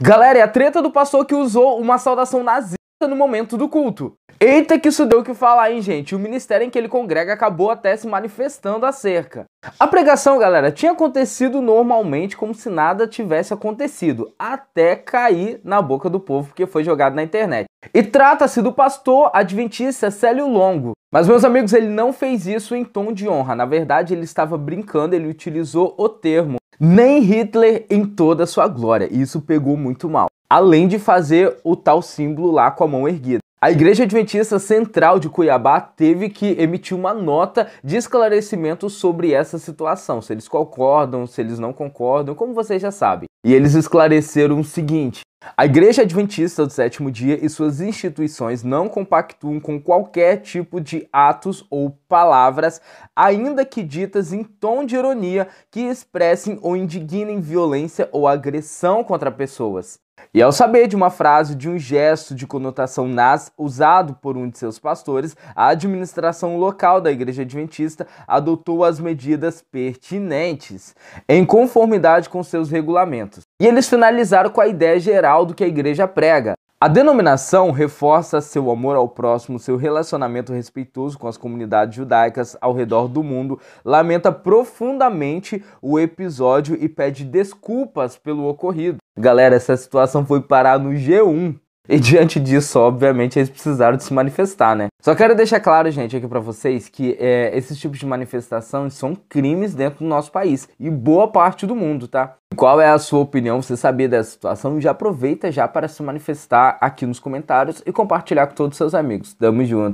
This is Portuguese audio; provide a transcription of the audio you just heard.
Galera, é a treta do pastor que usou uma saudação nazista no momento do culto. Eita que isso deu o que falar, hein, gente? O ministério em que ele congrega acabou até se manifestando acerca. A pregação, galera, tinha acontecido normalmente como se nada tivesse acontecido, até cair na boca do povo porque foi jogado na internet. E trata-se do pastor adventista Célio Longo. Mas, meus amigos, ele não fez isso em tom de honra. Na verdade, ele estava brincando, ele utilizou o termo nem Hitler em toda a sua glória, e isso pegou muito mal. Além de fazer o tal símbolo lá com a mão erguida. A Igreja Adventista Central de Cuiabá teve que emitir uma nota de esclarecimento sobre essa situação, se eles concordam, se eles não concordam, como vocês já sabem. E eles esclareceram o seguinte: a Igreja Adventista do Sétimo Dia e suas instituições não compactuam com qualquer tipo de atos ou palavras, ainda que ditas em tom de ironia, que expressem ou indignem violência ou agressão contra pessoas. E ao saber de uma frase de um gesto de conotação nas usado por um de seus pastores, a administração local da Igreja Adventista adotou as medidas pertinentes, em conformidade com seus regulamentos. E eles finalizaram com a ideia geral real do que a igreja prega. A denominação reforça seu amor ao próximo, seu relacionamento respeitoso com as comunidades judaicas ao redor do mundo, lamenta profundamente o episódio e pede desculpas pelo ocorrido. Galera, essa situação foi parar no G1 e diante disso, obviamente, eles precisaram de se manifestar, né? Só quero deixar claro, gente, aqui para vocês que é, esses tipos de manifestação são crimes dentro do nosso país e boa parte do mundo, tá? Qual é a sua opinião? Você sabia dessa situação? Já aproveita já para se manifestar aqui nos comentários e compartilhar com todos os seus amigos. Tamo junto.